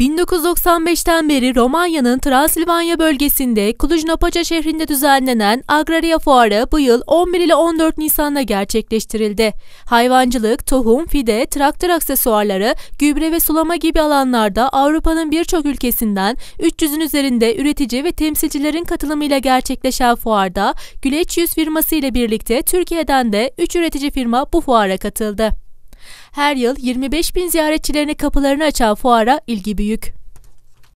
1995'ten beri Romanya'nın Transilvanya bölgesinde Cluj-Napoca şehrinde düzenlenen Agraria Fuarı bu yıl 11 ile 14 Nisan'da gerçekleştirildi. Hayvancılık, tohum, fide, traktör aksesuarları, gübre ve sulama gibi alanlarda Avrupa'nın birçok ülkesinden 300'ün üzerinde üretici ve temsilcilerin katılımıyla gerçekleşen fuarda Güleç 100 firması ile birlikte Türkiye'den de 3 üretici firma bu fuara katıldı. Her yıl 25 bin ziyaretçilerine kapılarını açan fuara ilgi büyük.